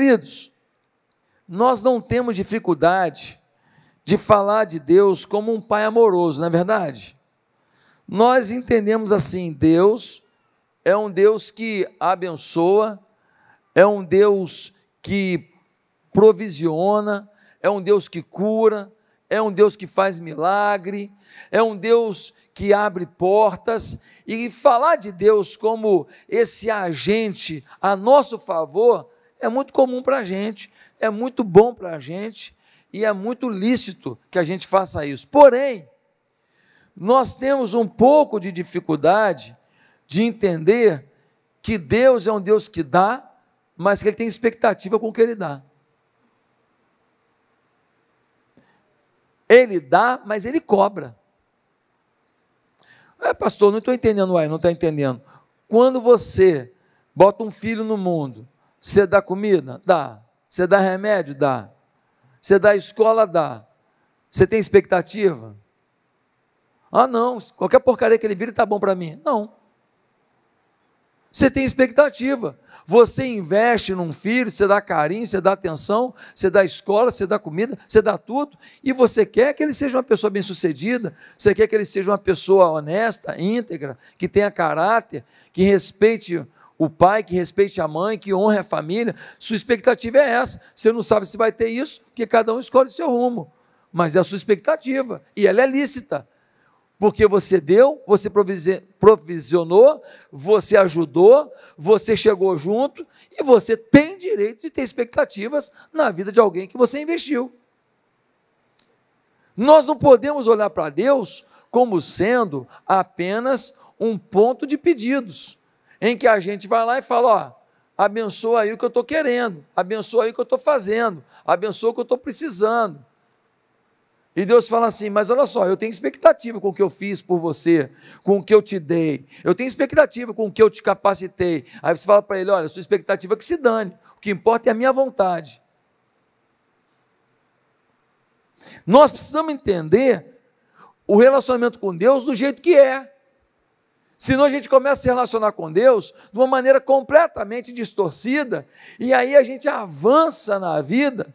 Queridos, nós não temos dificuldade de falar de Deus como um pai amoroso, na é verdade? Nós entendemos assim: Deus é um Deus que abençoa, é um Deus que provisiona, é um Deus que cura, é um Deus que faz milagre, é um Deus que abre portas, e falar de Deus como esse agente a nosso favor é muito comum para a gente, é muito bom para a gente e é muito lícito que a gente faça isso. Porém, nós temos um pouco de dificuldade de entender que Deus é um Deus que dá, mas que ele tem expectativa com o que ele dá. Ele dá, mas ele cobra. É, pastor, não estou entendendo, uai, não está entendendo. Quando você bota um filho no mundo você dá comida? Dá. Você dá remédio? Dá. Você dá escola? Dá. Você tem expectativa? Ah, não, qualquer porcaria que ele vira está bom para mim. Não. Você tem expectativa. Você investe num filho, você dá carinho, você dá atenção, você dá escola, você dá comida, você dá tudo. E você quer que ele seja uma pessoa bem-sucedida, você quer que ele seja uma pessoa honesta, íntegra, que tenha caráter, que respeite o pai, que respeite a mãe, que honre a família. Sua expectativa é essa. Você não sabe se vai ter isso, porque cada um escolhe o seu rumo. Mas é a sua expectativa. E ela é lícita. Porque você deu, você provisionou, você ajudou, você chegou junto e você tem direito de ter expectativas na vida de alguém que você investiu. Nós não podemos olhar para Deus como sendo apenas um ponto de pedidos em que a gente vai lá e fala: ó, abençoa aí o que eu estou querendo, abençoa aí o que eu estou fazendo, abençoa o que eu estou precisando. E Deus fala assim: Mas olha só, eu tenho expectativa com o que eu fiz por você, com o que eu te dei, eu tenho expectativa com o que eu te capacitei. Aí você fala para ele: Olha, sua expectativa é que se dane, o que importa é a minha vontade. Nós precisamos entender o relacionamento com Deus do jeito que é. Senão a gente começa a se relacionar com Deus de uma maneira completamente distorcida, e aí a gente avança na vida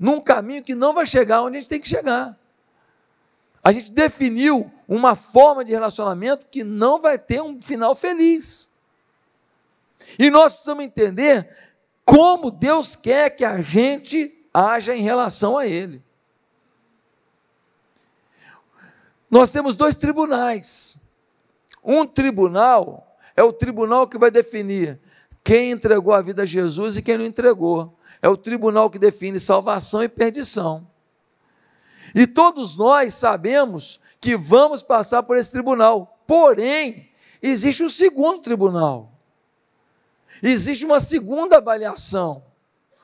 num caminho que não vai chegar onde a gente tem que chegar. A gente definiu uma forma de relacionamento que não vai ter um final feliz. E nós precisamos entender como Deus quer que a gente haja em relação a Ele. Nós temos dois tribunais um tribunal é o tribunal que vai definir quem entregou a vida a Jesus e quem não entregou. É o tribunal que define salvação e perdição. E todos nós sabemos que vamos passar por esse tribunal. Porém, existe um segundo tribunal. Existe uma segunda avaliação.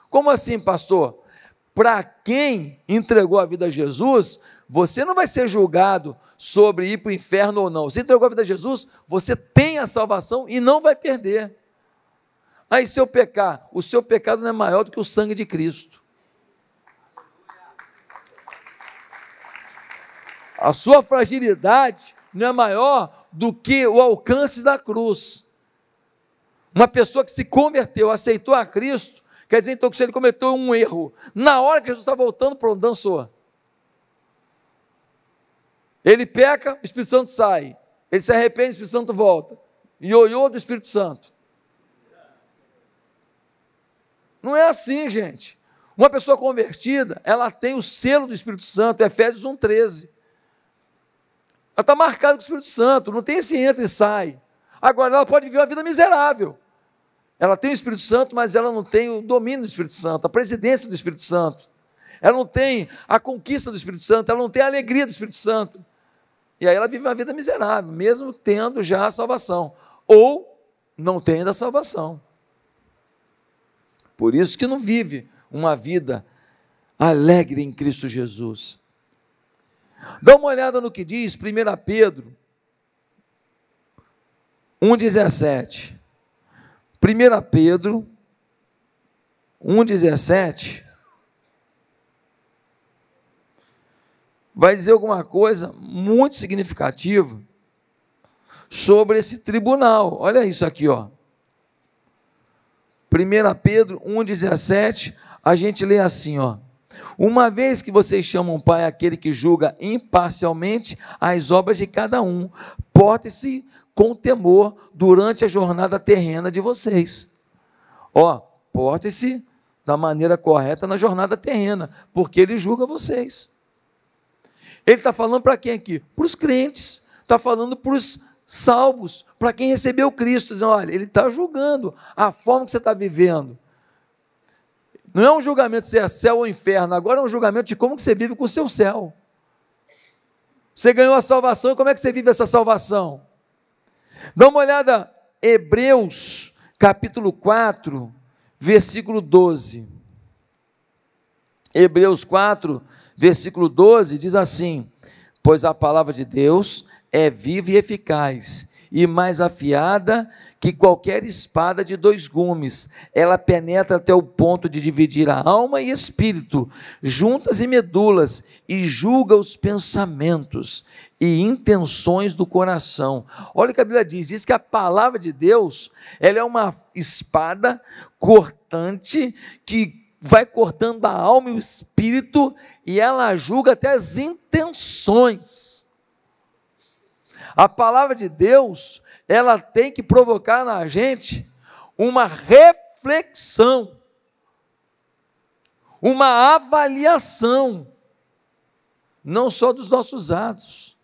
Como assim, pastor? para quem entregou a vida a Jesus, você não vai ser julgado sobre ir para o inferno ou não. Se entregou a vida a Jesus, você tem a salvação e não vai perder. Aí, seu pecar, o seu pecado não é maior do que o sangue de Cristo. A sua fragilidade não é maior do que o alcance da cruz. Uma pessoa que se converteu, aceitou a Cristo, Quer dizer então que se ele cometeu um erro, na hora que Jesus está voltando, pronto, dançou. Ele peca, o Espírito Santo sai. Ele se arrepende, o Espírito Santo volta. Ioiô do Espírito Santo. Não é assim, gente. Uma pessoa convertida, ela tem o selo do Espírito Santo, Efésios 1,13. Ela está marcada com o Espírito Santo, não tem esse entra e sai. Agora, ela pode viver uma vida miserável. Ela tem o Espírito Santo, mas ela não tem o domínio do Espírito Santo, a presidência do Espírito Santo. Ela não tem a conquista do Espírito Santo, ela não tem a alegria do Espírito Santo. E aí ela vive uma vida miserável, mesmo tendo já a salvação. Ou não tendo a salvação. Por isso que não vive uma vida alegre em Cristo Jesus. Dá uma olhada no que diz 1 Pedro 1,17. 1 Pedro 1,17 vai dizer alguma coisa muito significativa sobre esse tribunal. Olha isso aqui, ó. 1 Pedro 1,17, a gente lê assim, ó. Uma vez que vocês chamam Pai aquele que julga imparcialmente as obras de cada um, porte se com temor durante a jornada terrena de vocês. Ó, porte-se da maneira correta na jornada terrena, porque ele julga vocês. Ele está falando para quem aqui? Para os crentes, está falando para os salvos, para quem recebeu Cristo. Dizendo, olha, ele está julgando a forma que você está vivendo. Não é um julgamento se é céu ou inferno, agora é um julgamento de como que você vive com o seu céu. Você ganhou a salvação e como é que você vive essa salvação? Dá uma olhada, Hebreus capítulo 4, versículo 12. Hebreus 4, versículo 12 diz assim: Pois a palavra de Deus é viva e eficaz, e mais afiada que qualquer espada de dois gumes. Ela penetra até o ponto de dividir a alma e espírito, juntas e medulas, e julga os pensamentos e intenções do coração. Olha o que a Bíblia diz: diz que a palavra de Deus ela é uma espada cortante que vai cortando a alma e o espírito e ela julga até as intenções. A palavra de Deus ela tem que provocar na gente uma reflexão, uma avaliação, não só dos nossos atos,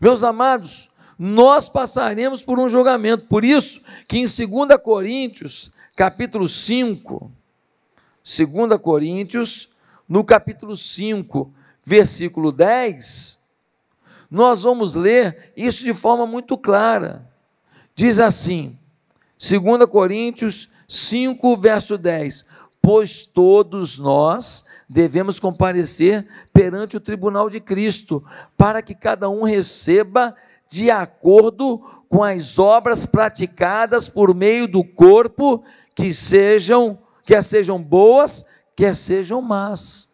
meus amados, nós passaremos por um julgamento. Por isso que em 2 Coríntios, capítulo 5, 2 Coríntios, no capítulo 5, versículo 10, nós vamos ler isso de forma muito clara. Diz assim, 2 Coríntios 5, verso 10: pois todos nós devemos comparecer perante o tribunal de Cristo, para que cada um receba de acordo com as obras praticadas por meio do corpo, que sejam, quer sejam boas, quer sejam más.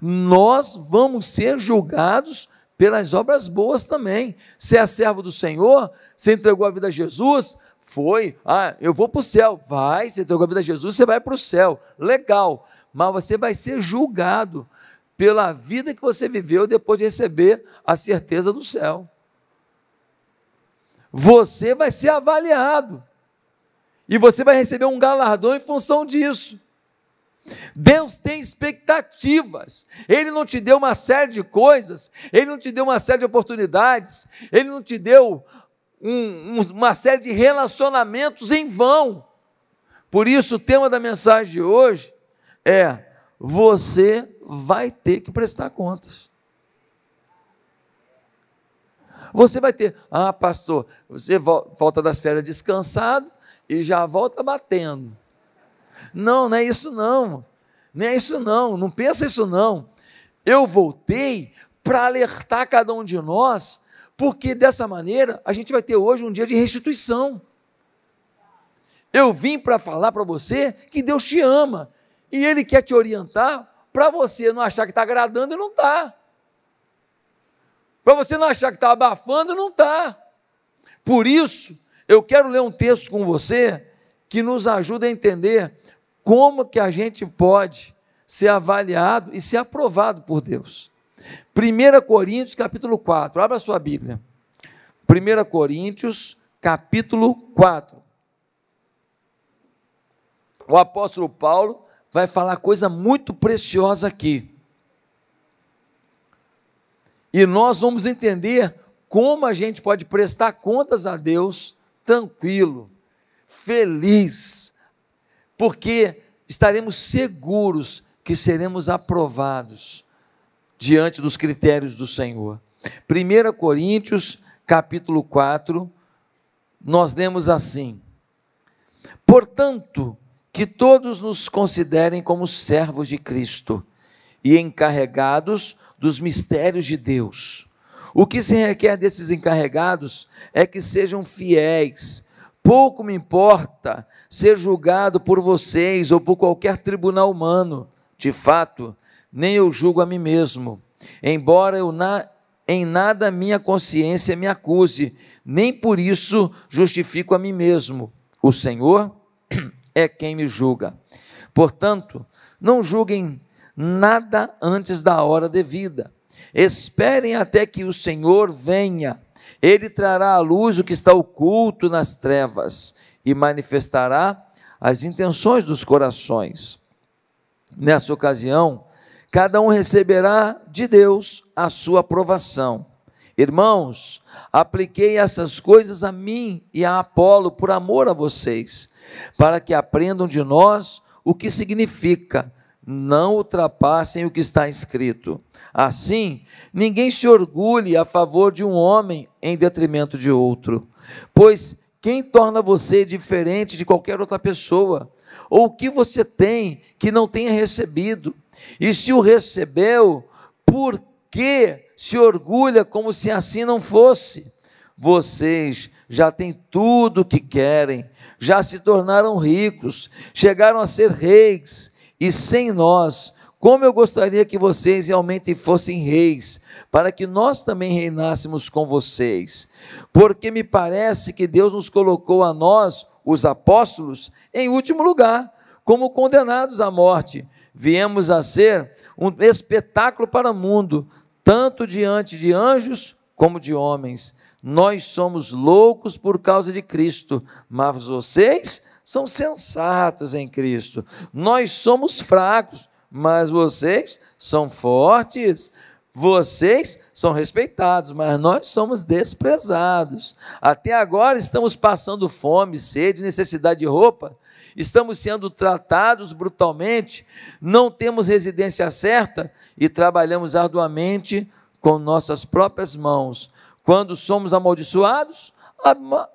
Nós vamos ser julgados pelas obras boas também. Se é servo do Senhor, se entregou a vida a Jesus, foi. Ah, eu vou para o céu. Vai, você entregou a vida a Jesus, você vai para o céu. Legal. Mas você vai ser julgado pela vida que você viveu depois de receber a certeza do céu. Você vai ser avaliado. E você vai receber um galardão em função disso. Deus tem expectativas. Ele não te deu uma série de coisas, ele não te deu uma série de oportunidades, ele não te deu um, uma série de relacionamentos em vão. Por isso, o tema da mensagem de hoje é: você vai ter que prestar contas. Você vai ter, ah, pastor, você volta das férias descansado e já volta batendo. Não, não é isso não. Não é isso não, não pensa isso não. Eu voltei para alertar cada um de nós porque dessa maneira a gente vai ter hoje um dia de restituição. Eu vim para falar para você que Deus te ama e Ele quer te orientar para você não achar que está agradando e não está. Para você não achar que está abafando e não está. Por isso, eu quero ler um texto com você que nos ajuda a entender como que a gente pode ser avaliado e ser aprovado por Deus. 1 Coríntios, capítulo 4. Abra sua Bíblia. 1 Coríntios, capítulo 4. O apóstolo Paulo vai falar coisa muito preciosa aqui. E nós vamos entender como a gente pode prestar contas a Deus tranquilo, feliz, porque estaremos seguros que seremos aprovados diante dos critérios do Senhor. 1 Coríntios, capítulo 4, nós lemos assim: Portanto, que todos nos considerem como servos de Cristo e encarregados dos mistérios de Deus. O que se requer desses encarregados é que sejam fiéis. Pouco me importa ser julgado por vocês ou por qualquer tribunal humano. De fato, nem eu julgo a mim mesmo, embora eu na, em nada minha consciência me acuse, nem por isso justifico a mim mesmo. O Senhor é quem me julga. Portanto, não julguem nada antes da hora devida. Esperem até que o Senhor venha. Ele trará à luz o que está oculto nas trevas e manifestará as intenções dos corações. Nessa ocasião, cada um receberá de Deus a sua aprovação. Irmãos, apliquei essas coisas a mim e a Apolo por amor a vocês, para que aprendam de nós o que significa. Não ultrapassem o que está escrito. Assim, ninguém se orgulhe a favor de um homem em detrimento de outro, pois quem torna você diferente de qualquer outra pessoa? Ou o que você tem que não tenha recebido? E se o recebeu, por que se orgulha como se assim não fosse? Vocês já têm tudo o que querem, já se tornaram ricos, chegaram a ser reis, e sem nós, como eu gostaria que vocês realmente fossem reis, para que nós também reinássemos com vocês. Porque me parece que Deus nos colocou a nós, os apóstolos, em último lugar, como condenados à morte, viemos a ser um espetáculo para o mundo, tanto diante de anjos como de homens. Nós somos loucos por causa de Cristo, mas vocês são sensatos em Cristo. Nós somos fracos, mas vocês são fortes. Vocês são respeitados, mas nós somos desprezados. Até agora estamos passando fome, sede, necessidade de roupa, estamos sendo tratados brutalmente, não temos residência certa e trabalhamos arduamente com nossas próprias mãos. Quando somos amaldiçoados,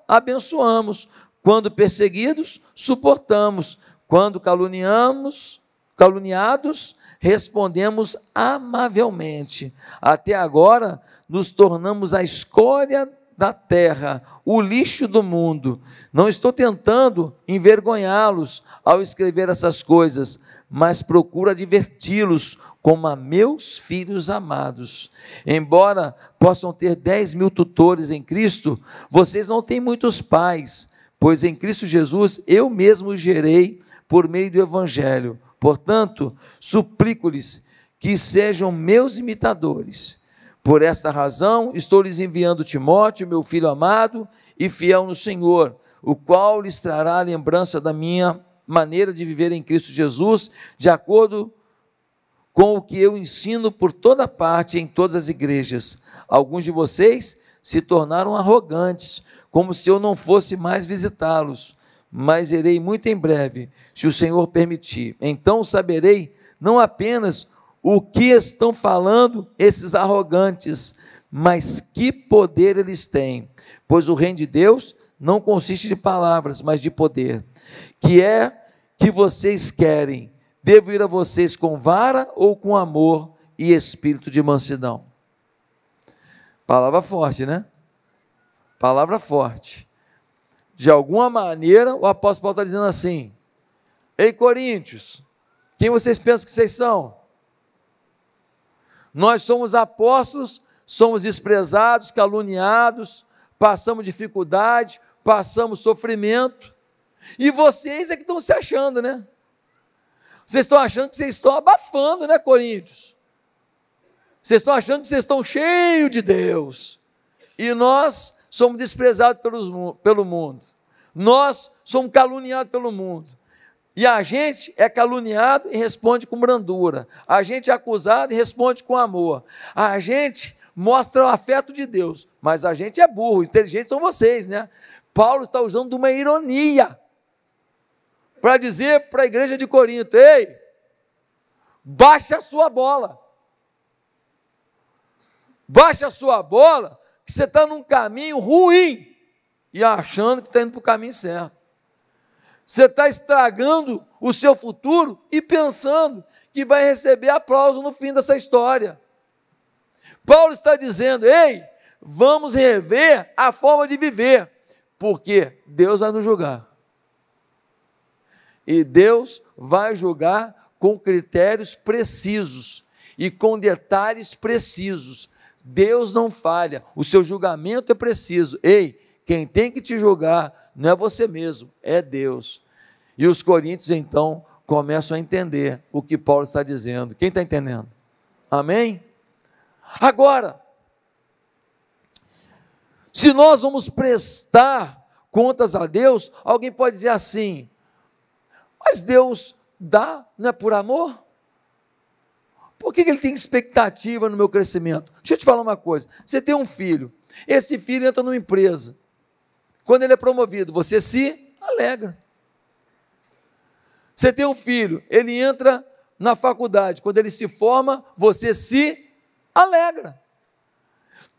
abençoamos. Quando perseguidos, suportamos. Quando caluniamos, caluniados, respondemos amavelmente. Até agora, nos tornamos a escória da terra, o lixo do mundo. Não estou tentando envergonhá-los ao escrever essas coisas, mas procuro adverti-los como a meus filhos amados. Embora possam ter 10 mil tutores em Cristo, vocês não têm muitos pais, pois em Cristo Jesus eu mesmo gerei por meio do Evangelho. Portanto, suplico-lhes que sejam meus imitadores por esta razão, estou lhes enviando Timóteo, meu filho amado e fiel no Senhor, o qual lhes trará a lembrança da minha maneira de viver em Cristo Jesus, de acordo com o que eu ensino por toda parte em todas as igrejas. Alguns de vocês se tornaram arrogantes, como se eu não fosse mais visitá-los, mas irei muito em breve, se o Senhor permitir. Então saberei não apenas o que estão falando esses arrogantes, mas que poder eles têm, pois o reino de Deus não consiste de palavras, mas de poder. Que é que vocês querem? Devo ir a vocês com vara ou com amor e espírito de mansidão? Palavra forte, né? Palavra forte. De alguma maneira, o apóstolo Paulo está dizendo assim: Ei, Coríntios, quem vocês pensam que vocês são? Nós somos apóstolos, somos desprezados, caluniados, passamos dificuldade, passamos sofrimento. E vocês é que estão se achando, né? Vocês estão achando que vocês estão abafando, né, Coríntios? Vocês estão achando que vocês estão cheios de Deus. E nós somos desprezados pelos, pelo mundo. Nós somos caluniados pelo mundo. E a gente é caluniado e responde com brandura. A gente é acusado e responde com amor. A gente mostra o afeto de Deus, mas a gente é burro, Inteligentes são vocês, né? Paulo está usando uma ironia para dizer para a igreja de Corinto: ei, baixa a sua bola. Baixa a sua bola, que você está num caminho ruim e achando que está indo para o caminho certo. Você está estragando o seu futuro e pensando que vai receber aplauso no fim dessa história. Paulo está dizendo: ei, vamos rever a forma de viver, porque Deus vai nos julgar. E Deus vai julgar com critérios precisos e com detalhes precisos. Deus não falha, o seu julgamento é preciso. Ei, quem tem que te julgar não é você mesmo, é Deus. E os coríntios então começam a entender o que Paulo está dizendo. Quem está entendendo? Amém? Agora, se nós vamos prestar contas a Deus, alguém pode dizer assim: mas Deus dá, não é por amor? Por que ele tem expectativa no meu crescimento? Deixa eu te falar uma coisa: você tem um filho, esse filho entra numa empresa, quando ele é promovido, você se alegra. Você tem um filho, ele entra na faculdade, quando ele se forma, você se alegra.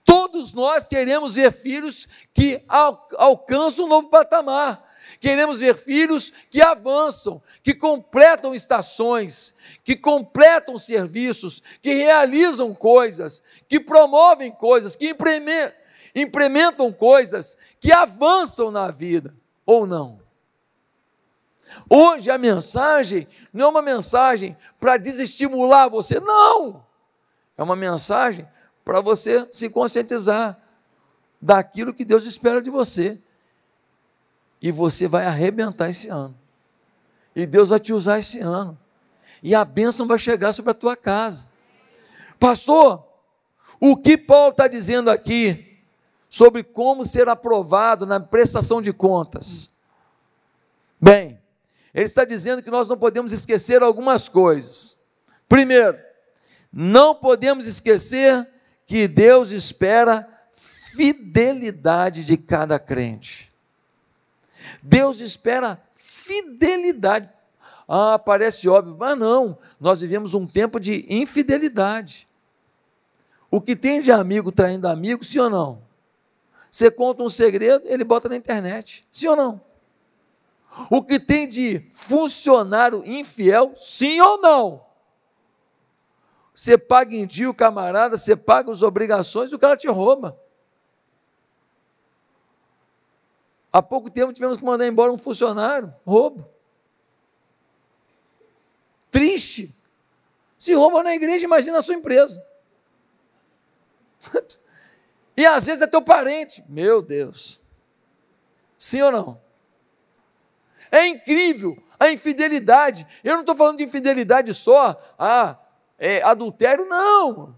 Todos nós queremos ver filhos que alcançam um novo patamar. Queremos ver filhos que avançam, que completam estações, que completam serviços, que realizam coisas, que promovem coisas, que implementam coisas que avançam na vida, ou não. Hoje a mensagem não é uma mensagem para desestimular você, não. É uma mensagem para você se conscientizar daquilo que Deus espera de você. E você vai arrebentar esse ano. E Deus vai te usar esse ano. E a bênção vai chegar sobre a tua casa. Pastor, o que Paulo está dizendo aqui sobre como ser aprovado na prestação de contas. Bem, ele está dizendo que nós não podemos esquecer algumas coisas. Primeiro, não podemos esquecer que Deus espera fidelidade de cada crente. Deus espera fidelidade. Ah, parece óbvio, mas não, nós vivemos um tempo de infidelidade. O que tem de amigo traindo amigo, sim ou não? Você conta um segredo, ele bota na internet. Sim ou não? O que tem de funcionário infiel, sim ou não? Você paga em dia o camarada, você paga as obrigações e o cara te rouba. Há pouco tempo tivemos que mandar embora um funcionário, roubo. Triste. Se rouba na igreja, imagina a sua empresa. E às vezes é teu parente. Meu Deus. Sim ou não? É incrível a infidelidade. Eu não estou falando de infidelidade só, a ah, é, adultério, não.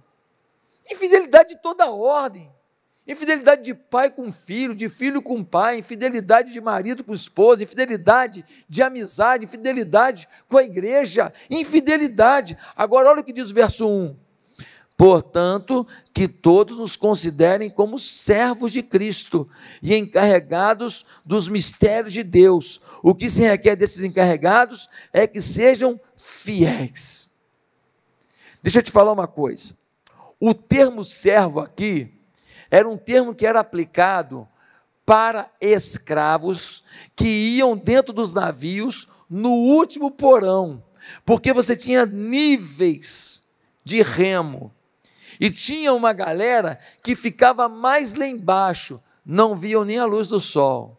Infidelidade de toda ordem. Infidelidade de pai com filho, de filho com pai, infidelidade de marido com esposa, infidelidade de amizade, infidelidade com a igreja, infidelidade. Agora, olha o que diz o verso 1. Portanto, que todos nos considerem como servos de Cristo e encarregados dos mistérios de Deus. O que se requer desses encarregados é que sejam fiéis. Deixa eu te falar uma coisa. O termo servo aqui era um termo que era aplicado para escravos que iam dentro dos navios no último porão, porque você tinha níveis de remo e tinha uma galera que ficava mais lá embaixo, não viam nem a luz do sol.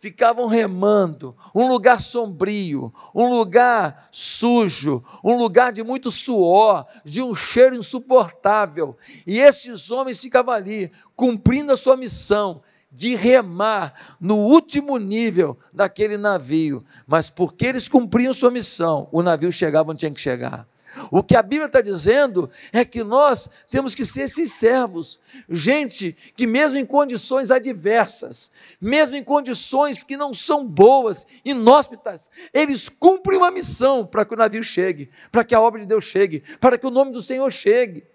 Ficavam remando, um lugar sombrio, um lugar sujo, um lugar de muito suor, de um cheiro insuportável. E esses homens ficavam ali, cumprindo a sua missão, de remar no último nível daquele navio. Mas porque eles cumpriam sua missão, o navio chegava onde tinha que chegar. O que a Bíblia está dizendo é que nós temos que ser esses servos, gente que, mesmo em condições adversas, mesmo em condições que não são boas, inóspitas, eles cumprem uma missão para que o navio chegue, para que a obra de Deus chegue, para que o nome do Senhor chegue.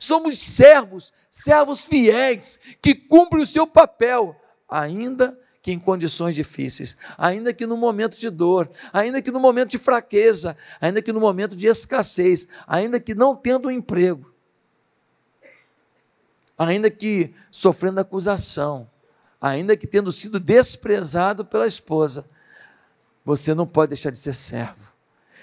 Somos servos, servos fiéis, que cumprem o seu papel, ainda que em condições difíceis, ainda que no momento de dor, ainda que no momento de fraqueza, ainda que no momento de escassez, ainda que não tendo um emprego, ainda que sofrendo acusação, ainda que tendo sido desprezado pela esposa, você não pode deixar de ser servo.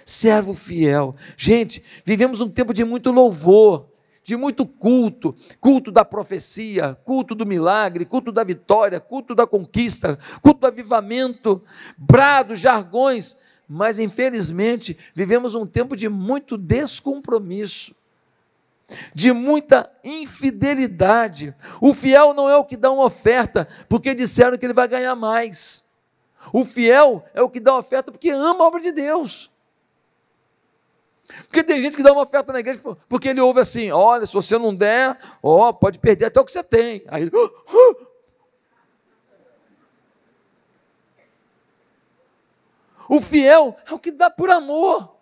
Servo fiel. Gente, vivemos um tempo de muito louvor de muito culto, culto da profecia, culto do milagre, culto da vitória, culto da conquista, culto do avivamento, brados, jargões, mas infelizmente vivemos um tempo de muito descompromisso de muita infidelidade. O fiel não é o que dá uma oferta, porque disseram que ele vai ganhar mais. O fiel é o que dá oferta porque ama a obra de Deus. Porque tem gente que dá uma oferta na igreja porque ele ouve assim: olha, se você não der, ó, pode perder até o que você tem. Aí ele. O fiel é o que dá por amor.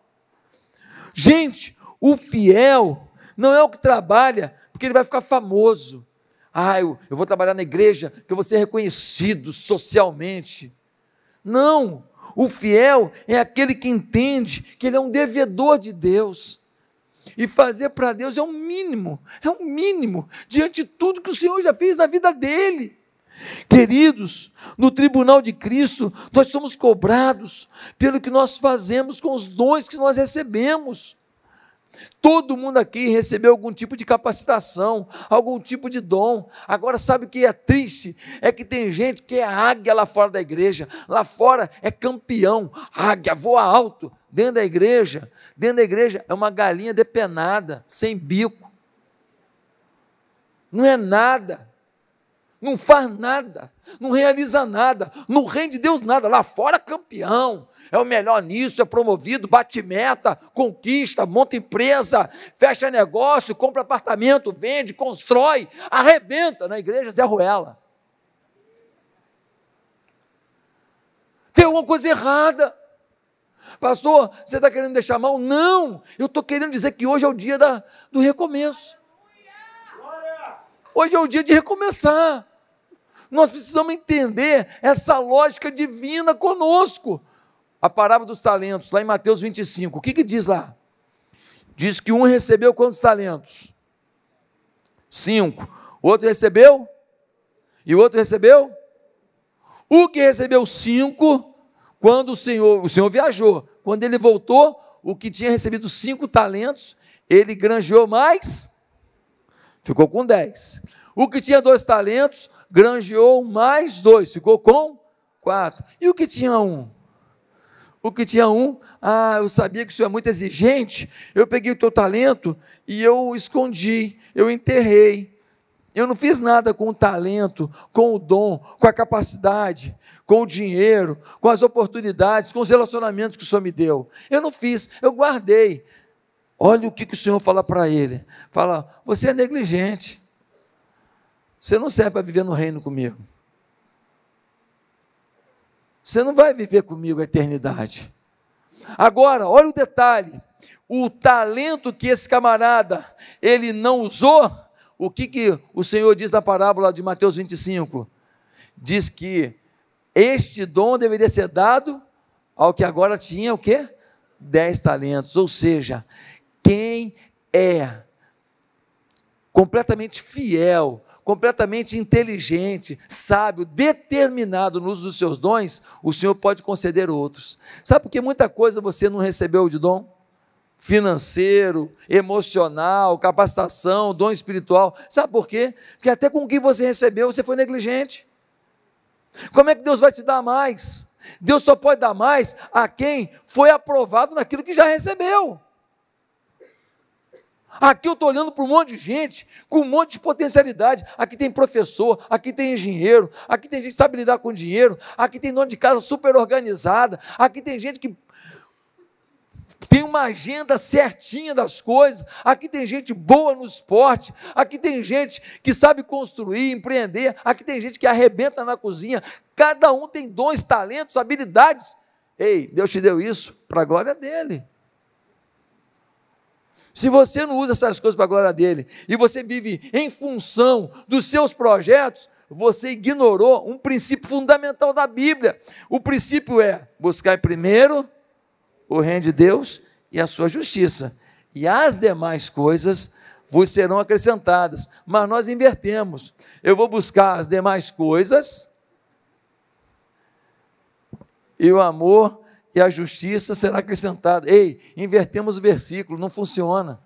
Gente, o fiel não é o que trabalha porque ele vai ficar famoso. Ah, eu, eu vou trabalhar na igreja que eu vou ser reconhecido socialmente. Não, o fiel é aquele que entende que ele é um devedor de Deus. E fazer para Deus é o um mínimo, é o um mínimo, diante de tudo que o Senhor já fez na vida dele. Queridos, no tribunal de Cristo, nós somos cobrados pelo que nós fazemos com os dons que nós recebemos. Todo mundo aqui recebeu algum tipo de capacitação, algum tipo de dom. Agora, sabe o que é triste? É que tem gente que é águia lá fora da igreja, lá fora é campeão, águia, voa alto, dentro da igreja, dentro da igreja é uma galinha depenada, sem bico, não é nada não faz nada, não realiza nada, não rende Deus nada. Lá fora, campeão, é o melhor nisso, é promovido, bate meta, conquista, monta empresa, fecha negócio, compra apartamento, vende, constrói, arrebenta. Na igreja, Zé Ruela. Tem alguma coisa errada. Pastor, você está querendo deixar mal? Não, eu estou querendo dizer que hoje é o dia da, do recomeço. Hoje é o dia de recomeçar. Nós precisamos entender essa lógica divina conosco. A parábola dos talentos, lá em Mateus 25, o que, que diz lá? Diz que um recebeu quantos talentos? Cinco. O Outro recebeu? E o outro recebeu? O que recebeu cinco, quando o senhor, o senhor viajou, quando ele voltou, o que tinha recebido cinco talentos, ele granjeou mais, ficou com dez. O que tinha dois talentos, granjeou mais dois, ficou com quatro. E o que tinha um? O que tinha um, ah, eu sabia que o senhor é muito exigente. Eu peguei o teu talento e eu escondi, eu enterrei. Eu não fiz nada com o talento, com o dom, com a capacidade, com o dinheiro, com as oportunidades, com os relacionamentos que o Senhor me deu. Eu não fiz, eu guardei. Olha o que, que o Senhor fala para ele: fala, você é negligente. Você não serve para viver no reino comigo. Você não vai viver comigo a eternidade. Agora, olha o detalhe. O talento que esse camarada ele não usou, o que, que o Senhor diz na parábola de Mateus 25? Diz que este dom deveria ser dado ao que agora tinha o quê? Dez talentos. Ou seja, quem é completamente fiel completamente inteligente, sábio, determinado no uso dos seus dons, o Senhor pode conceder outros. Sabe por que muita coisa você não recebeu de dom? Financeiro, emocional, capacitação, dom espiritual. Sabe por quê? Porque até com o que você recebeu, você foi negligente. Como é que Deus vai te dar mais? Deus só pode dar mais a quem foi aprovado naquilo que já recebeu. Aqui eu estou olhando para um monte de gente com um monte de potencialidade. Aqui tem professor, aqui tem engenheiro, aqui tem gente que sabe lidar com dinheiro, aqui tem dono de casa super organizada, aqui tem gente que tem uma agenda certinha das coisas, aqui tem gente boa no esporte, aqui tem gente que sabe construir, empreender, aqui tem gente que arrebenta na cozinha. Cada um tem dons, talentos, habilidades. Ei, Deus te deu isso para a glória dele. Se você não usa essas coisas para a glória dele e você vive em função dos seus projetos, você ignorou um princípio fundamental da Bíblia. O princípio é buscar primeiro o reino de Deus e a sua justiça, e as demais coisas vos serão acrescentadas. Mas nós invertemos. Eu vou buscar as demais coisas e o amor e a justiça será acrescentada. Ei, invertemos o versículo, não funciona.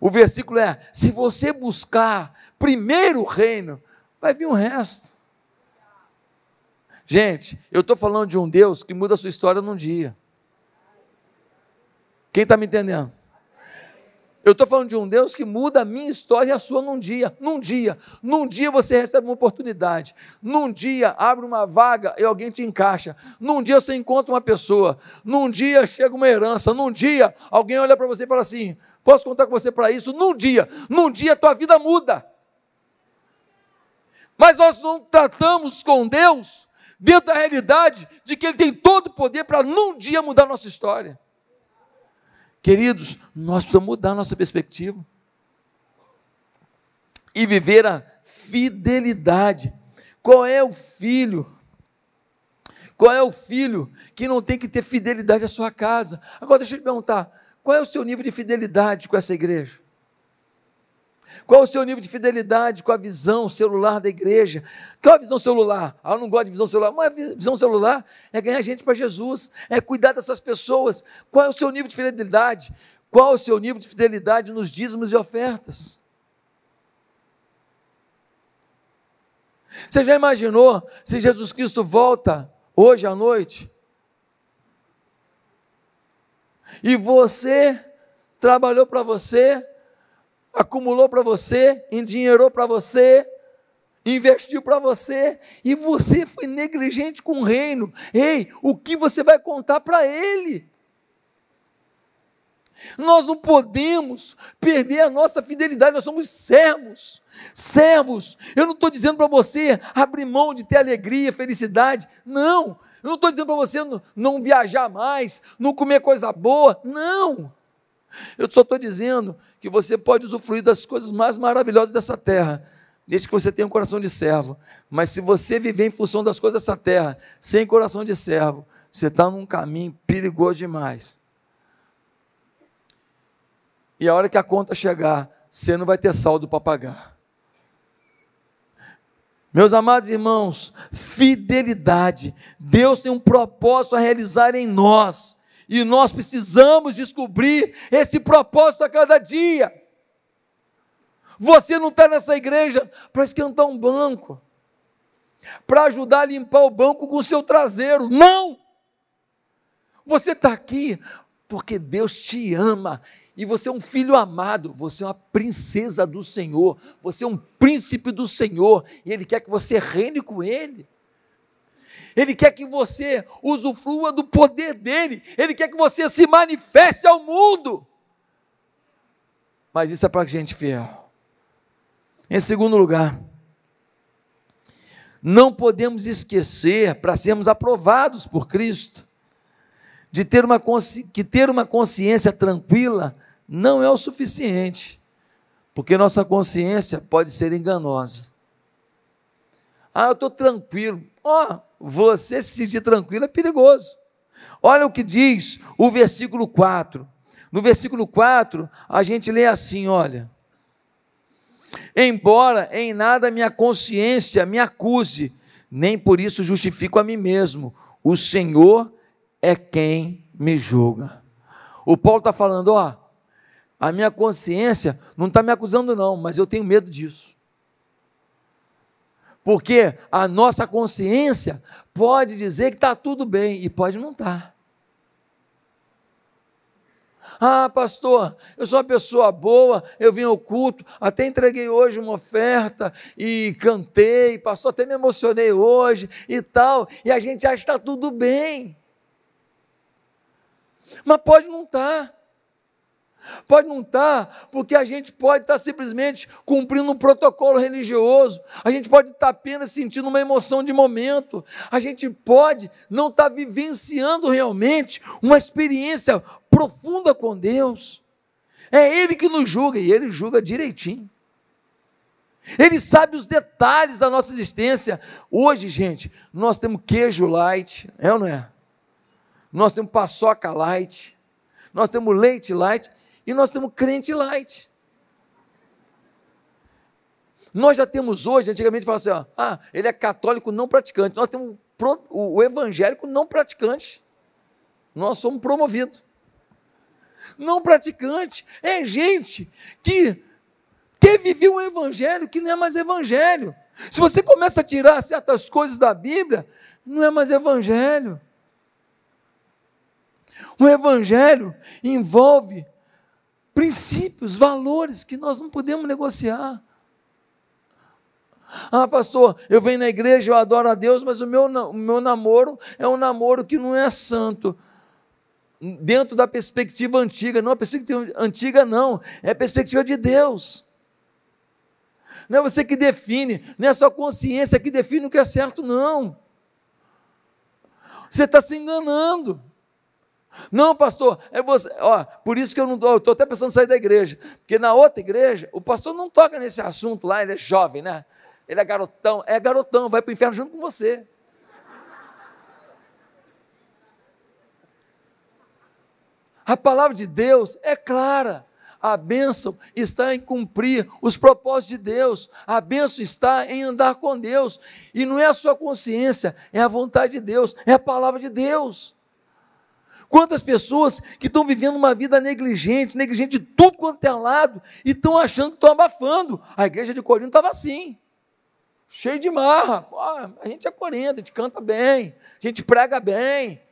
O versículo é: se você buscar primeiro o reino, vai vir o resto. Gente, eu estou falando de um Deus que muda a sua história num dia. Quem está me entendendo? Eu estou falando de um Deus que muda a minha história e a sua num dia. Num dia. Num dia você recebe uma oportunidade. Num dia abre uma vaga e alguém te encaixa. Num dia você encontra uma pessoa. Num dia chega uma herança. Num dia alguém olha para você e fala assim: posso contar com você para isso? Num dia. Num dia tua vida muda. Mas nós não tratamos com Deus dentro da realidade de que Ele tem todo o poder para num dia mudar a nossa história. Queridos, nós precisamos mudar nossa perspectiva e viver a fidelidade. Qual é o filho? Qual é o filho que não tem que ter fidelidade à sua casa? Agora deixa eu te perguntar: qual é o seu nível de fidelidade com essa igreja? Qual o seu nível de fidelidade com a visão celular da igreja? Qual a visão celular? Ah, eu não gosto de visão celular. Mas a visão celular é ganhar gente para Jesus, é cuidar dessas pessoas. Qual é o seu nível de fidelidade? Qual o seu nível de fidelidade nos dízimos e ofertas? Você já imaginou se Jesus Cristo volta hoje à noite? E você trabalhou para você, acumulou para você, endinheirou para você, investiu para você e você foi negligente com o reino. Ei, o que você vai contar para ele? Nós não podemos perder a nossa fidelidade, nós somos servos. Servos, eu não estou dizendo para você abrir mão de ter alegria, felicidade, não. Eu não estou dizendo para você não, não viajar mais, não comer coisa boa, não. Eu só estou dizendo que você pode usufruir das coisas mais maravilhosas dessa terra, desde que você tenha um coração de servo. Mas se você viver em função das coisas dessa terra, sem coração de servo, você está num caminho perigoso demais. E a hora que a conta chegar, você não vai ter saldo para pagar. Meus amados irmãos, fidelidade. Deus tem um propósito a realizar em nós e nós precisamos descobrir esse propósito a cada dia. Você não está nessa igreja para esquentar um banco, para ajudar a limpar o banco com o seu traseiro. Não! Você está aqui porque Deus te ama e você é um filho amado, você é uma princesa do Senhor, você é um príncipe do Senhor e Ele quer que você reine com Ele. Ele quer que você usufrua do poder dele. Ele quer que você se manifeste ao mundo. Mas isso é para gente fiel. Em segundo lugar, não podemos esquecer, para sermos aprovados por Cristo, de ter uma que ter uma consciência tranquila não é o suficiente, porque nossa consciência pode ser enganosa. Ah, eu estou tranquilo. Ó, oh, você se sentir tranquilo é perigoso. Olha o que diz o versículo 4. No versículo 4, a gente lê assim: olha. Embora em nada minha consciência me acuse, nem por isso justifico a mim mesmo. O Senhor é quem me julga. O Paulo está falando: ó, a minha consciência não está me acusando, não, mas eu tenho medo disso. Porque a nossa consciência pode dizer que está tudo bem e pode não estar. Tá. Ah, pastor, eu sou uma pessoa boa, eu vim ao culto, até entreguei hoje uma oferta e cantei, pastor, até me emocionei hoje e tal, e a gente acha que está tudo bem. Mas pode não estar. Tá. Pode não estar, tá, porque a gente pode estar tá simplesmente cumprindo um protocolo religioso, a gente pode estar tá apenas sentindo uma emoção de momento, a gente pode não estar vivenciando realmente uma experiência profunda com Deus. É Ele que nos julga e Ele julga direitinho. Ele sabe os detalhes da nossa existência. Hoje, gente, nós temos queijo light, é ou não é? Nós temos paçoca light, nós temos leite light e nós temos crente light. Nós já temos hoje, antigamente falava assim, ó, ah, ele é católico não praticante. Nós temos o evangélico não praticante. Nós somos promovidos. Não praticante é gente que quer viver um evangelho que não é mais evangelho. Se você começa a tirar certas coisas da Bíblia, não é mais evangelho. O evangelho envolve princípios, valores que nós não podemos negociar. Ah, pastor, eu venho na igreja, eu adoro a Deus, mas o meu, o meu namoro é um namoro que não é santo. Dentro da perspectiva antiga, não, a é perspectiva antiga não, é a perspectiva de Deus. Não é você que define, não é a sua consciência que define o que é certo, não. Você está se enganando. Não, pastor, é você. Ó, por isso que eu não estou até pensando em sair da igreja. Porque na outra igreja, o pastor não toca nesse assunto lá, ele é jovem, né? Ele é garotão, é garotão, vai para o inferno junto com você. A palavra de Deus é clara. A bênção está em cumprir os propósitos de Deus. A bênção está em andar com Deus. E não é a sua consciência, é a vontade de Deus, é a palavra de Deus. Quantas pessoas que estão vivendo uma vida negligente, negligente de tudo quanto é lado, e estão achando que estão abafando. A igreja de Corinto estava assim, cheio de marra. Pô, a gente é Corinto, a gente canta bem, a gente prega bem,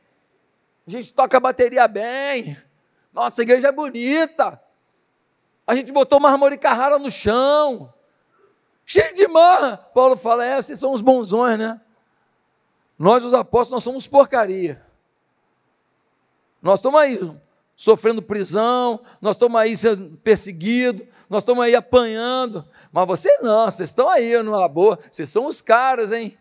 a gente toca a bateria bem. Nossa, a igreja é bonita. A gente botou mármore Carrara no chão. Cheio de marra. Paulo fala: é, vocês são os bonzões, né? Nós, os apóstolos, nós somos porcaria. Nós estamos aí sofrendo prisão, nós estamos aí sendo perseguidos, nós estamos aí apanhando, mas vocês não, vocês estão aí numa boa, vocês são os caras, hein?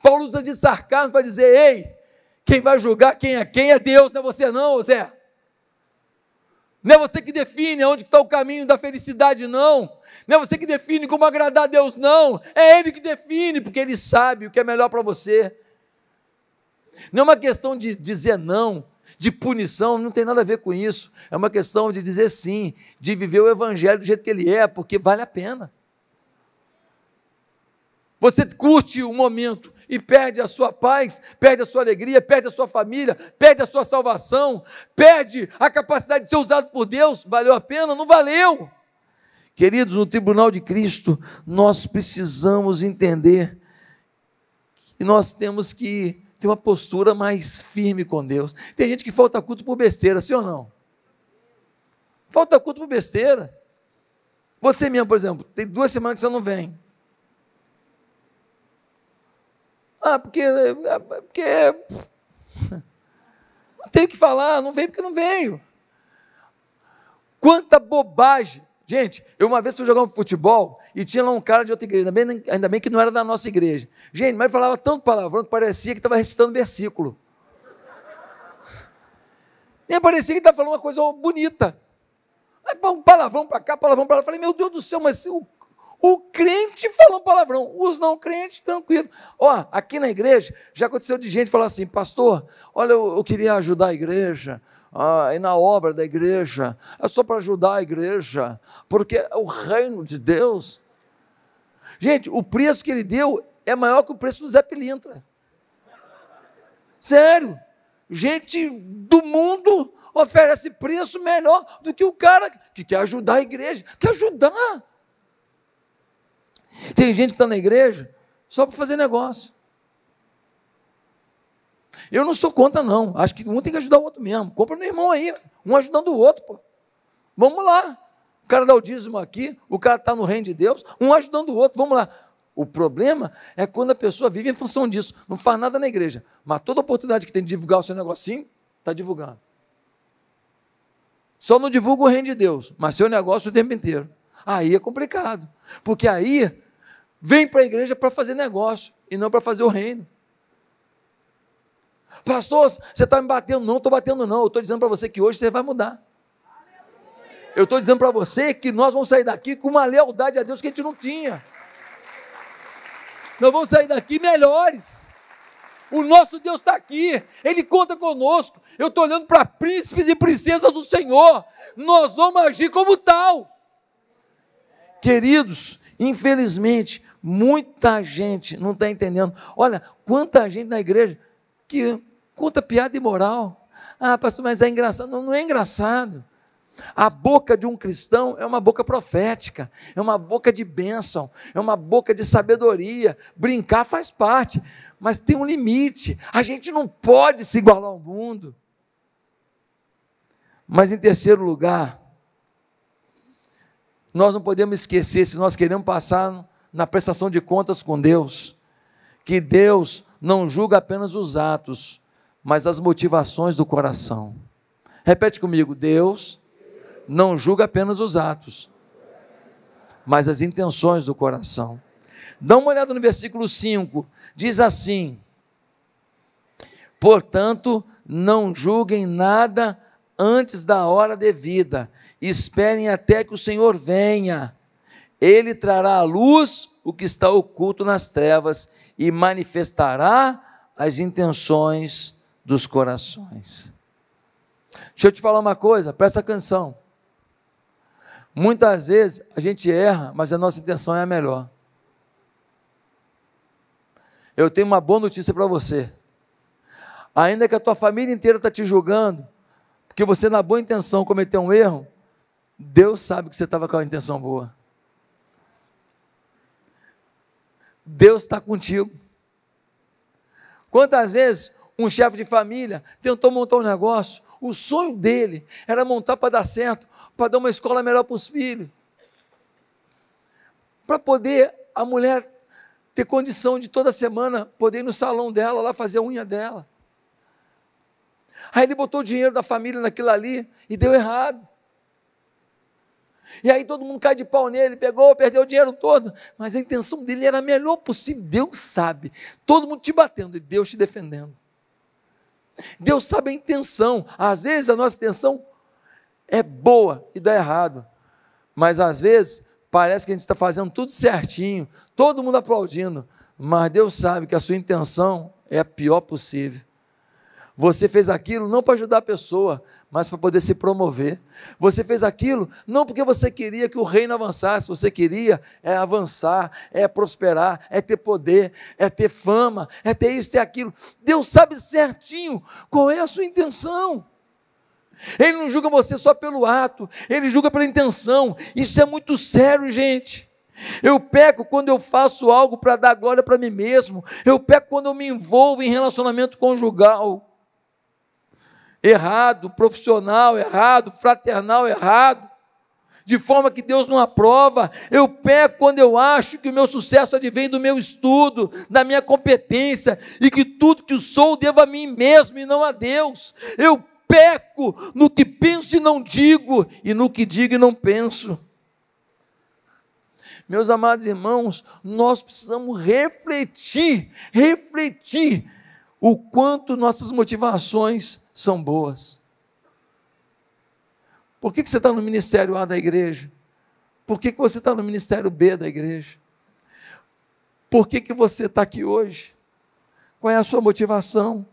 Paulo usa de sarcasmo para dizer: ei, quem vai julgar quem é quem é Deus, não é você não, Zé. Não é você que define onde está o caminho da felicidade, não. Não é você que define como agradar a Deus, não. É Ele que define, porque Ele sabe o que é melhor para você. Não é uma questão de dizer não, de punição, não tem nada a ver com isso. É uma questão de dizer sim, de viver o evangelho do jeito que ele é, porque vale a pena. Você curte o momento e perde a sua paz, perde a sua alegria, perde a sua família, perde a sua salvação, perde a capacidade de ser usado por Deus. Valeu a pena? Não valeu. Queridos, no tribunal de Cristo, nós precisamos entender que nós temos que ter uma postura mais firme com Deus. Tem gente que falta culto por besteira, sim ou não? Falta culto por besteira. Você mesmo, por exemplo, tem duas semanas que você não vem. Ah, porque. Ah, porque não tenho o que falar, não vem porque não veio. Quanta bobagem Gente, eu uma vez fui jogar um futebol e tinha lá um cara de outra igreja, ainda bem, ainda bem que não era da nossa igreja. Gente, mas falava tanto palavrão que parecia que estava recitando versículo. E parecia que estava falando uma coisa bonita. Aí, um palavrão para cá, palavrão para lá. Eu falei, meu Deus do céu, mas o, o crente falou palavrão, os não crentes, tranquilo. Ó, aqui na igreja, já aconteceu de gente falar assim, pastor, olha, eu, eu queria ajudar a igreja, ah, e na obra da igreja, é só para ajudar a igreja, porque é o reino de Deus. Gente, o preço que ele deu é maior que o preço do Zé Pilintra. Sério. Gente do mundo oferece preço melhor do que o cara que quer ajudar a igreja. Quer ajudar. Tem gente que está na igreja só para fazer negócio. Eu não sou contra, não. Acho que um tem que ajudar o outro mesmo. Compra no irmão aí, um ajudando o outro, pô. Vamos lá. O cara dá o dízimo aqui, o cara está no reino de Deus, um ajudando o outro, vamos lá. O problema é quando a pessoa vive em função disso, não faz nada na igreja, mas toda oportunidade que tem de divulgar o seu negocinho, está divulgando. Só não divulga o reino de Deus, mas seu negócio o tempo inteiro. Aí é complicado, porque aí vem para a igreja para fazer negócio e não para fazer o reino. Pastor, você está me batendo? Não estou batendo, não. Eu estou dizendo para você que hoje você vai mudar. Eu estou dizendo para você que nós vamos sair daqui com uma lealdade a Deus que a gente não tinha. Nós vamos sair daqui melhores. O nosso Deus está aqui, Ele conta conosco. Eu estou olhando para príncipes e princesas do Senhor. Nós vamos agir como tal. Queridos, infelizmente, Muita gente não está entendendo. Olha, quanta gente na igreja que conta piada imoral. Ah, pastor, mas é engraçado. Não, não é engraçado. A boca de um cristão é uma boca profética, é uma boca de bênção, é uma boca de sabedoria. Brincar faz parte, mas tem um limite. A gente não pode se igualar ao mundo. Mas em terceiro lugar, nós não podemos esquecer, se nós queremos passar na prestação de contas com Deus, que Deus não julga apenas os atos, mas as motivações do coração. Repete comigo: Deus não julga apenas os atos, mas as intenções do coração. Dá uma olhada no versículo 5, diz assim: Portanto, não julguem nada antes da hora devida, esperem até que o Senhor venha ele trará à luz o que está oculto nas trevas e manifestará as intenções dos corações. Deixa eu te falar uma coisa, presta atenção. Muitas vezes a gente erra, mas a nossa intenção é a melhor. Eu tenho uma boa notícia para você. Ainda que a tua família inteira está te julgando, porque você, na boa intenção, cometeu um erro, Deus sabe que você estava com a intenção boa. Deus está contigo. Quantas vezes um chefe de família tentou montar um negócio, o sonho dele era montar para dar certo, para dar uma escola melhor para os filhos, para poder a mulher ter condição de toda semana poder ir no salão dela, lá fazer a unha dela. Aí ele botou o dinheiro da família naquilo ali e deu errado. E aí todo mundo cai de pau nele, pegou, perdeu o dinheiro todo. Mas a intenção dele era a melhor possível. Deus sabe. Todo mundo te batendo e Deus te defendendo. Deus sabe a intenção. Às vezes a nossa intenção é boa e dá errado. Mas às vezes parece que a gente está fazendo tudo certinho, todo mundo aplaudindo. Mas Deus sabe que a sua intenção é a pior possível. Você fez aquilo não para ajudar a pessoa, mas para poder se promover. Você fez aquilo não porque você queria que o reino avançasse, você queria é avançar, é prosperar, é ter poder, é ter fama, é ter isso, ter aquilo. Deus sabe certinho qual é a sua intenção. Ele não julga você só pelo ato, ele julga pela intenção. Isso é muito sério, gente. Eu peco quando eu faço algo para dar glória para mim mesmo. Eu peco quando eu me envolvo em relacionamento conjugal errado, profissional errado, fraternal errado, de forma que Deus não aprova. Eu peco quando eu acho que o meu sucesso advém do meu estudo, da minha competência e que tudo que sou devo a mim mesmo e não a Deus. Eu peco no que penso e não digo, e no que digo e não penso. Meus amados irmãos, nós precisamos refletir, refletir o quanto nossas motivações são boas. Por que, que você está no ministério A da igreja? Por que, que você está no ministério B da igreja? Por que, que você está aqui hoje? Qual é a sua motivação?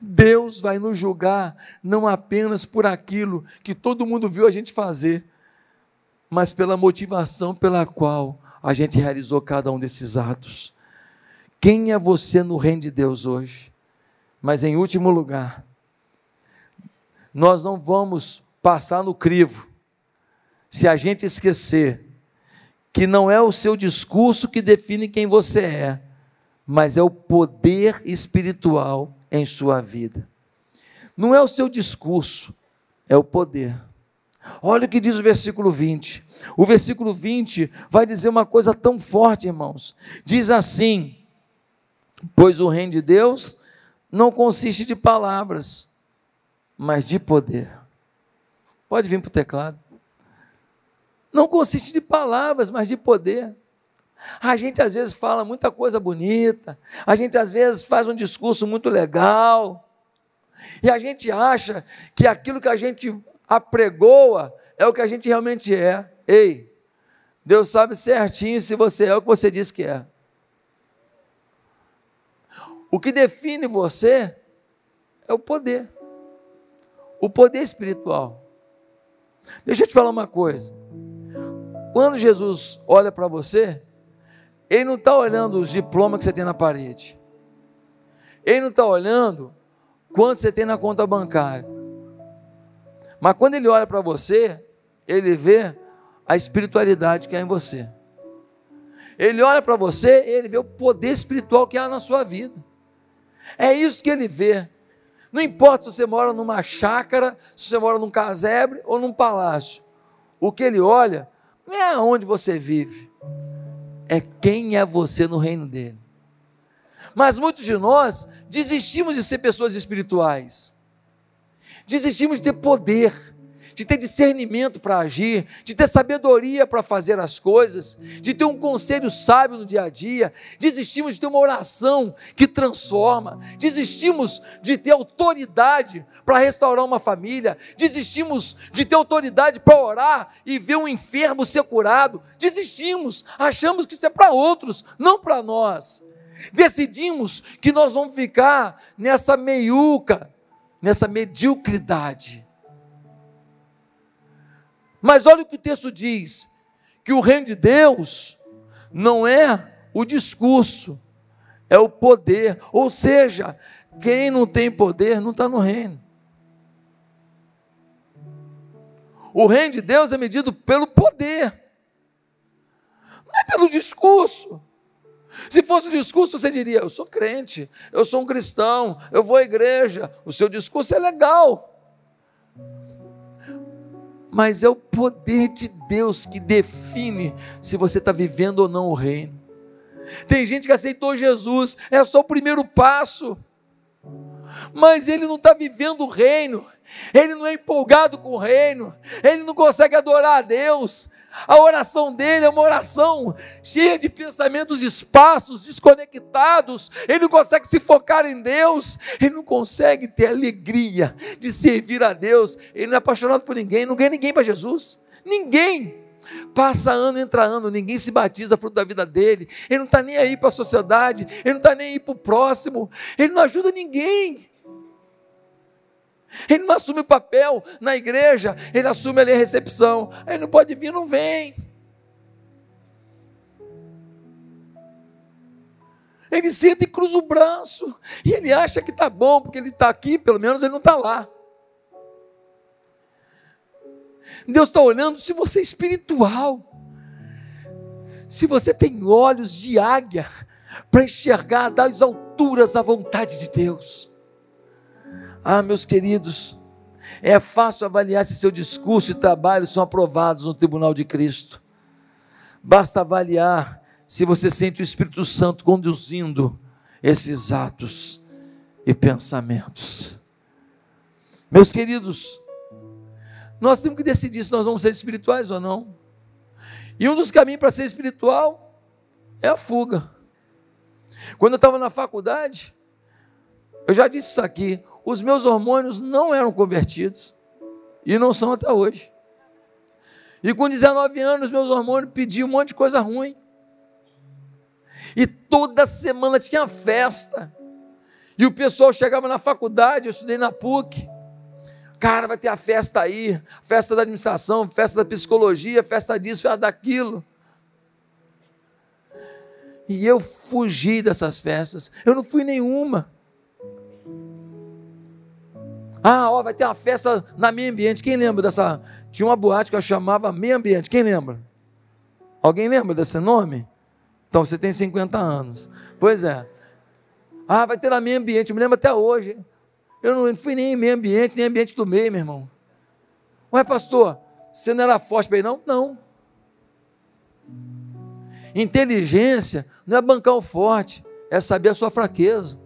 Deus vai nos julgar não apenas por aquilo que todo mundo viu a gente fazer, mas pela motivação pela qual a gente realizou cada um desses atos. Quem é você no reino de Deus hoje? Mas em último lugar, nós não vamos passar no crivo se a gente esquecer que não é o seu discurso que define quem você é, mas é o poder espiritual em sua vida. Não é o seu discurso, é o poder. Olha o que diz o versículo 20. O versículo 20 vai dizer uma coisa tão forte, irmãos. Diz assim: Pois o reino de Deus não consiste de palavras, mas de poder. Pode vir para o teclado. Não consiste de palavras, mas de poder. A gente às vezes fala muita coisa bonita, a gente às vezes faz um discurso muito legal, e a gente acha que aquilo que a gente apregoa é o que a gente realmente é. Ei, Deus sabe certinho se você é o que você diz que é. O que define você é o poder, o poder espiritual. Deixa eu te falar uma coisa. Quando Jesus olha para você, Ele não está olhando os diplomas que você tem na parede, Ele não está olhando quanto você tem na conta bancária. Mas quando Ele olha para você, Ele vê a espiritualidade que há em você. Ele olha para você e ele vê o poder espiritual que há na sua vida. É isso que ele vê. Não importa se você mora numa chácara, se você mora num casebre ou num palácio. O que ele olha não é aonde você vive, é quem é você no reino dele. Mas muitos de nós desistimos de ser pessoas espirituais, desistimos de ter poder de ter discernimento para agir, de ter sabedoria para fazer as coisas, de ter um conselho sábio no dia a dia, desistimos de ter uma oração que transforma, desistimos de ter autoridade para restaurar uma família, desistimos de ter autoridade para orar e ver um enfermo ser curado, desistimos, achamos que isso é para outros, não para nós. Decidimos que nós vamos ficar nessa meiuca, nessa mediocridade mas olha o que o texto diz: que o reino de Deus não é o discurso, é o poder. Ou seja, quem não tem poder não está no reino. O reino de Deus é medido pelo poder, não é pelo discurso. Se fosse o discurso, você diria: Eu sou crente, eu sou um cristão, eu vou à igreja. O seu discurso é legal, mas é o poder de Deus que define se você está vivendo ou não o reino. Tem gente que aceitou Jesus, é só o primeiro passo, mas ele não está vivendo o reino, ele não é empolgado com o reino, ele não consegue adorar a Deus, a oração dele é uma oração cheia de pensamentos espaços, desconectados. Ele não consegue se focar em Deus, ele não consegue ter alegria de servir a Deus. Ele não é apaixonado por ninguém, não ganha ninguém para Jesus. Ninguém. Passa ano, entra ano, ninguém se batiza fruto da vida dele. Ele não está nem aí para a sociedade, ele não está nem aí para o próximo, ele não ajuda ninguém. Ele não assume o papel na igreja, ele assume ali a recepção. Ele não pode vir, não vem. Ele senta e cruza o braço. E ele acha que está bom, porque ele está aqui, pelo menos ele não está lá. Deus está olhando se você é espiritual. Se você tem olhos de águia para enxergar das alturas a vontade de Deus. Ah, meus queridos, é fácil avaliar se seu discurso e trabalho são aprovados no tribunal de Cristo. Basta avaliar se você sente o Espírito Santo conduzindo esses atos e pensamentos. Meus queridos, nós temos que decidir se nós vamos ser espirituais ou não. E um dos caminhos para ser espiritual é a fuga. Quando eu estava na faculdade, eu já disse isso aqui: os meus hormônios não eram convertidos e não são até hoje. E com 19 anos, meus hormônios pediam um monte de coisa ruim. E toda semana tinha festa. E o pessoal chegava na faculdade, eu estudei na PUC. Cara, vai ter a festa aí, festa da administração, festa da psicologia, festa disso, festa daquilo. E eu fugi dessas festas. Eu não fui nenhuma. Ah, ó, vai ter uma festa na meio ambiente. Quem lembra dessa? Tinha uma boate que eu chamava meio ambiente. Quem lembra? Alguém lembra desse nome? Então você tem 50 anos. Pois é. Ah, vai ter na meio ambiente. Eu me lembro até hoje. Eu não fui nem em meio ambiente, nem ambiente do meio, meu irmão. Ué, pastor, você não era forte para não? Não. Inteligência não é bancar o forte, é saber a sua fraqueza.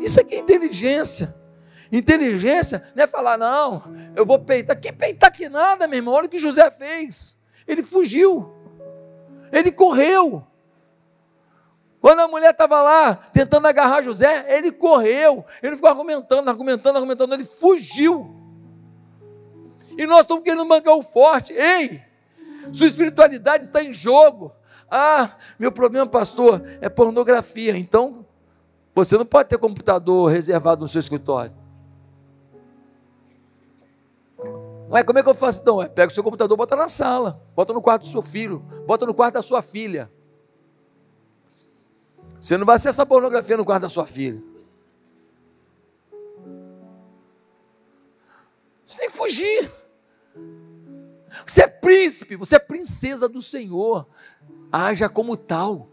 Isso aqui é inteligência. Inteligência não é falar, não, eu vou peitar. Que peitar que nada, meu irmão? Olha o que José fez. Ele fugiu. Ele correu. Quando a mulher estava lá tentando agarrar José, ele correu. Ele ficou argumentando, argumentando, argumentando. Ele fugiu. E nós estamos querendo mangar o forte. Ei, sua espiritualidade está em jogo. Ah, meu problema, pastor, é pornografia. Então, você não pode ter computador reservado no seu escritório. Ué, como é que eu faço então? É, pega o seu computador, bota na sala, bota no quarto do seu filho, bota no quarto da sua filha. Você não vai acessar pornografia no quarto da sua filha. Você tem que fugir. Você é príncipe, você é princesa do Senhor. Haja como tal.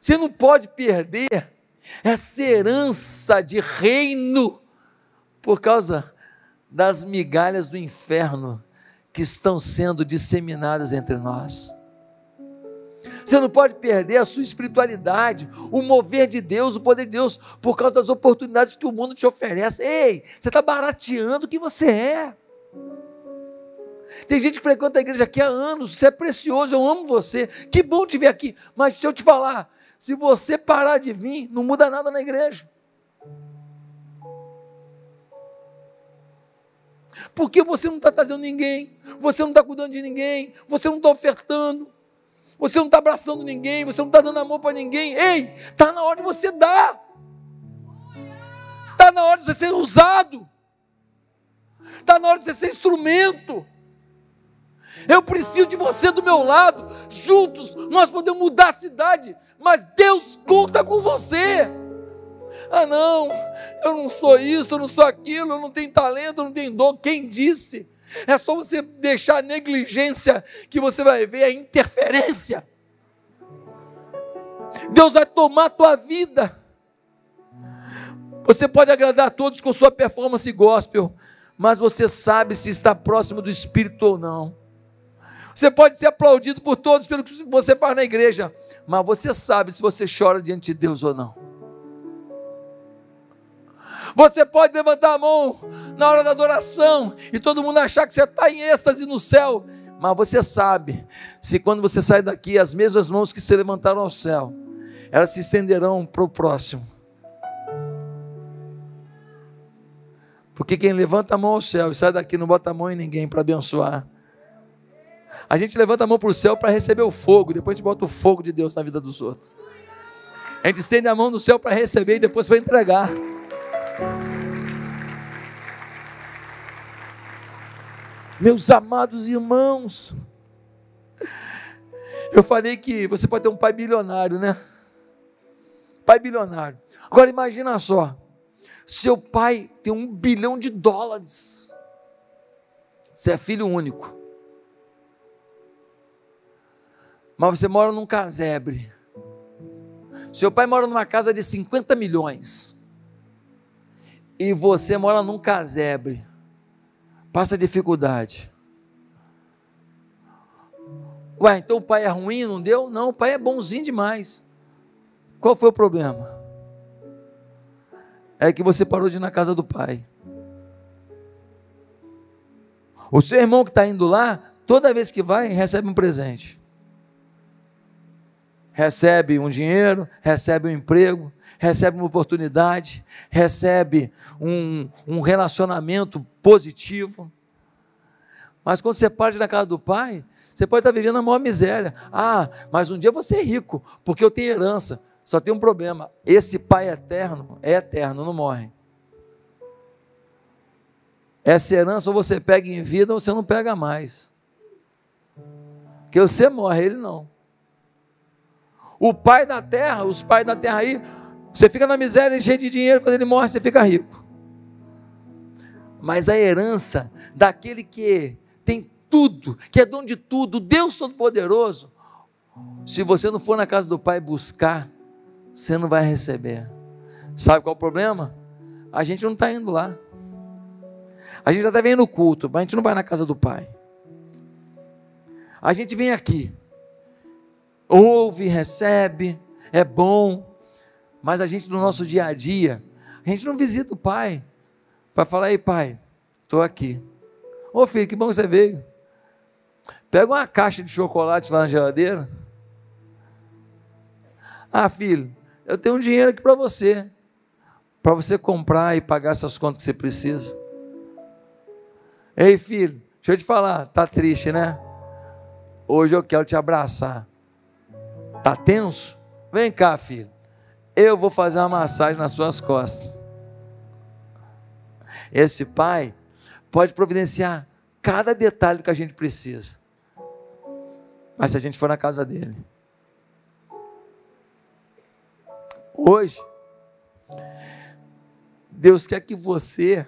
Você não pode perder essa herança de reino por causa das migalhas do inferno que estão sendo disseminadas entre nós. Você não pode perder a sua espiritualidade, o mover de Deus, o poder de Deus, por causa das oportunidades que o mundo te oferece. Ei, você está barateando o que você é. Tem gente que frequenta a igreja aqui há anos, você é precioso, eu amo você, que bom te ver aqui. Mas deixa eu te falar, se você parar de vir, não muda nada na igreja. Porque você não está trazendo ninguém, você não está cuidando de ninguém, você não está ofertando, você não está abraçando ninguém, você não está dando amor para ninguém. Ei, está na hora de você dar, está na hora de você ser usado, está na hora de você ser instrumento. Eu preciso de você do meu lado. Juntos nós podemos mudar a cidade, mas Deus conta com você. Ah, não, eu não sou isso, eu não sou aquilo, eu não tenho talento, eu não tenho dom. Quem disse? É só você deixar a negligência que você vai ver a interferência. Deus vai tomar a tua vida. Você pode agradar a todos com sua performance gospel, mas você sabe se está próximo do Espírito ou não. Você pode ser aplaudido por todos pelo que você faz na igreja, mas você sabe se você chora diante de Deus ou não. Você pode levantar a mão na hora da adoração e todo mundo achar que você está em êxtase no céu, mas você sabe se quando você sai daqui, as mesmas mãos que se levantaram ao céu, elas se estenderão para o próximo. Porque quem levanta a mão ao céu e sai daqui não bota a mão em ninguém para abençoar, a gente levanta a mão para o céu para receber o fogo, depois a gente bota o fogo de Deus na vida dos outros. A gente estende a mão no céu para receber e depois para entregar. Meus amados irmãos, eu falei que você pode ter um pai bilionário, né? Pai bilionário. Agora imagina só, seu pai tem um bilhão de dólares. Você é filho único. mas você mora num casebre. Seu pai mora numa casa de 50 milhões. E você mora num casebre. Passa dificuldade. Ué, então o pai é ruim, não deu? Não, o pai é bonzinho demais. Qual foi o problema? É que você parou de ir na casa do pai. O seu irmão que está indo lá, toda vez que vai, recebe um presente recebe um dinheiro, recebe um emprego, recebe uma oportunidade, recebe um, um relacionamento positivo. Mas quando você parte da casa do pai, você pode estar vivendo a maior miséria. Ah, mas um dia você é rico, porque eu tenho herança. Só tem um problema: esse pai eterno é eterno, não morre. Essa herança ou você pega em vida ou você não pega mais. Porque você morre, ele não. O pai da terra, os pais da terra aí, você fica na miséria, cheio de dinheiro, quando ele morre, você fica rico. Mas a herança daquele que tem tudo, que é dono de tudo, Deus Todo-Poderoso, se você não for na casa do pai buscar, você não vai receber. Sabe qual é o problema? A gente não está indo lá. A gente até tá vem no culto, mas a gente não vai na casa do pai. A gente vem aqui, ouve, recebe, é bom, mas a gente no nosso dia a dia, a gente não visita o pai para falar: ei, pai, estou aqui. Ô filho, que bom que você veio. Pega uma caixa de chocolate lá na geladeira. Ah, filho, eu tenho um dinheiro aqui para você, para você comprar e pagar suas contas que você precisa. Ei, filho, deixa eu te falar, tá triste, né? Hoje eu quero te abraçar. Tá tenso? Vem cá, filho. Eu vou fazer uma massagem nas suas costas. Esse pai pode providenciar cada detalhe que a gente precisa. Mas se a gente for na casa dele. Hoje, Deus quer que você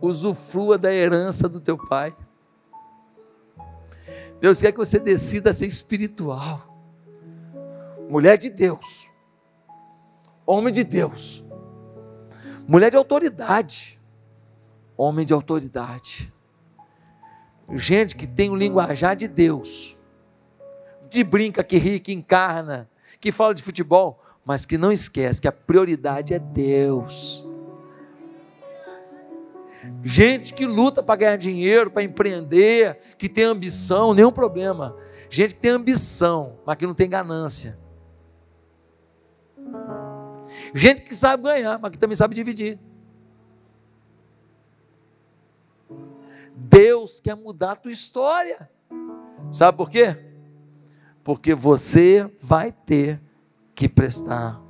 usufrua da herança do teu pai. Deus quer que você decida ser espiritual mulher de Deus, homem de Deus, mulher de autoridade, homem de autoridade, gente que tem o linguajar de Deus, que brinca, que ri, que encarna, que fala de futebol, mas que não esquece que a prioridade é Deus. Gente que luta para ganhar dinheiro, para empreender, que tem ambição, nenhum problema. Gente que tem ambição, mas que não tem ganância. Gente que sabe ganhar, mas que também sabe dividir. Deus quer mudar a tua história. Sabe por quê? Porque você vai ter que prestar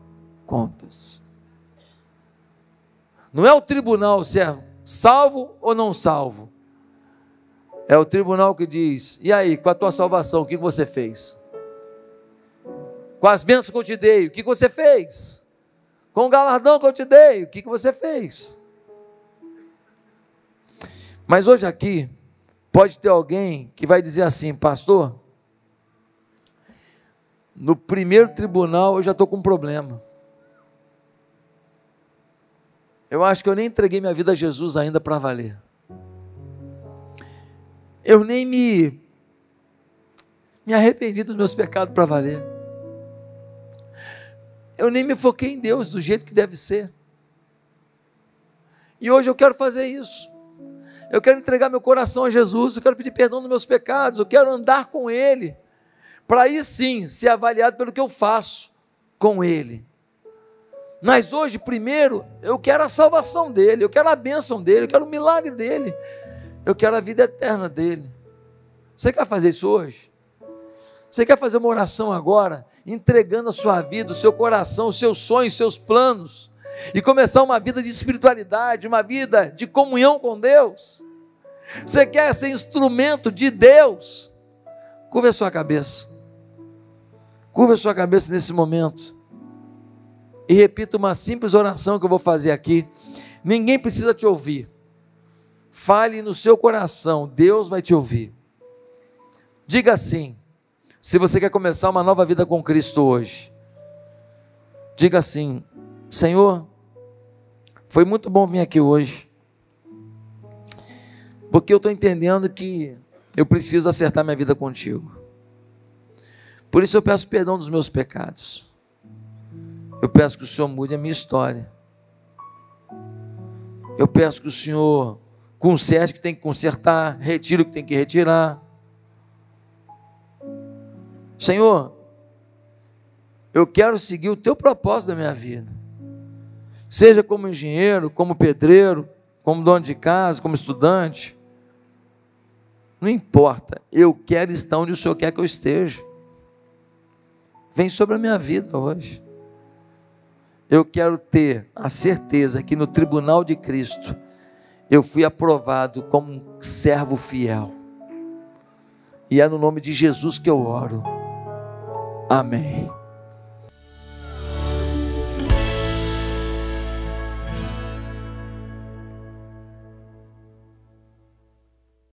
contas. Não é o tribunal se é salvo ou não salvo. É o tribunal que diz: e aí, com a tua salvação, o que você fez? Com as bênçãos que eu te dei, o que você fez? com o galardão que eu te dei, o que, que você fez? Mas hoje aqui, pode ter alguém que vai dizer assim, pastor, no primeiro tribunal eu já estou com um problema. Eu acho que eu nem entreguei minha vida a Jesus ainda para valer. Eu nem me, me arrependi dos meus pecados para valer eu nem me foquei em Deus do jeito que deve ser. E hoje eu quero fazer isso. Eu quero entregar meu coração a Jesus, eu quero pedir perdão dos meus pecados, eu quero andar com Ele, para aí sim ser avaliado pelo que eu faço com Ele. Mas hoje, primeiro, eu quero a salvação dele, eu quero a bênção dele, eu quero o milagre dele, eu quero a vida eterna dele. Você quer fazer isso hoje? Você quer fazer uma oração agora, entregando a sua vida, o seu coração, os seus sonhos, os seus planos, e começar uma vida de espiritualidade, uma vida de comunhão com Deus? Você quer ser instrumento de Deus? Curva a sua cabeça. Curva a sua cabeça nesse momento. E repita uma simples oração que eu vou fazer aqui. Ninguém precisa te ouvir. Fale no seu coração, Deus vai te ouvir. Diga assim: se você quer começar uma nova vida com Cristo hoje, diga assim: Senhor, foi muito bom vir aqui hoje, porque eu estou entendendo que eu preciso acertar minha vida contigo. Por isso eu peço perdão dos meus pecados. Eu peço que o Senhor mude a minha história. Eu peço que o Senhor conserte o que tem que consertar, retire o que tem que retirar. Senhor, eu quero seguir o teu propósito na minha vida. Seja como engenheiro, como pedreiro, como dono de casa, como estudante. Não importa, eu quero estar onde o Senhor quer que eu esteja. Vem sobre a minha vida hoje. Eu quero ter a certeza que no tribunal de Cristo eu fui aprovado como um servo fiel. E é no nome de Jesus que eu oro Amém.